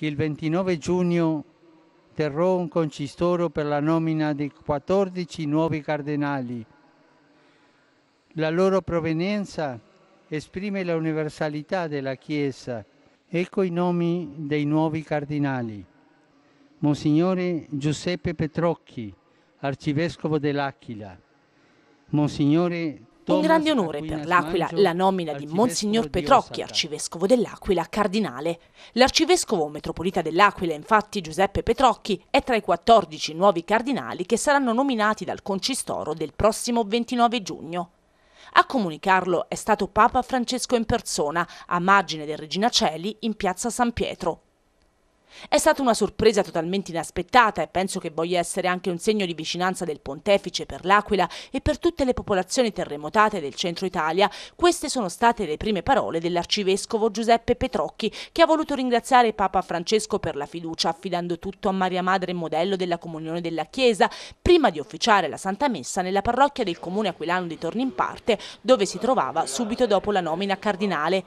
che il 29 giugno terrò un concistoro per la nomina di 14 nuovi cardinali. La loro provenienza esprime l'universalità della Chiesa. Ecco i nomi dei nuovi cardinali. Monsignore Giuseppe Petrocchi, arcivescovo dell'Aquila. Monsignore un grande onore per l'Aquila la nomina di Monsignor Petrocchi, arcivescovo dell'Aquila, cardinale. L'arcivescovo metropolita dell'Aquila, infatti Giuseppe Petrocchi, è tra i 14 nuovi cardinali che saranno nominati dal Concistoro del prossimo 29 giugno. A comunicarlo è stato Papa Francesco in persona, a margine del Regina Celi, in piazza San Pietro. È stata una sorpresa totalmente inaspettata e penso che voglia essere anche un segno di vicinanza del pontefice per l'Aquila e per tutte le popolazioni terremotate del centro Italia. Queste sono state le prime parole dell'arcivescovo Giuseppe Petrocchi, che ha voluto ringraziare Papa Francesco per la fiducia, affidando tutto a Maria Madre modello della comunione della Chiesa, prima di officiare la Santa Messa nella parrocchia del comune aquilano di Tornimparte, dove si trovava subito dopo la nomina cardinale.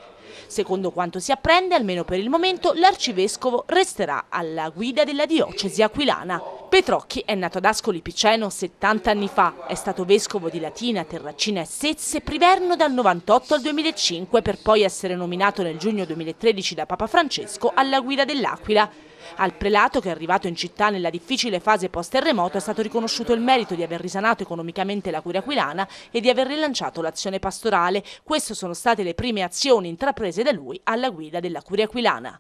Secondo quanto si apprende, almeno per il momento, l'arcivescovo resta resterà alla guida della diocesi aquilana. Petrocchi è nato ad Ascoli Piceno 70 anni fa, è stato vescovo di Latina, Terracina e Sezze, Priverno dal 98 al 2005 per poi essere nominato nel giugno 2013 da Papa Francesco alla guida dell'Aquila. Al prelato, che è arrivato in città nella difficile fase post-terremoto, è stato riconosciuto il merito di aver risanato economicamente la cura aquilana e di aver rilanciato l'azione pastorale. Queste sono state le prime azioni intraprese da lui alla guida della cura aquilana.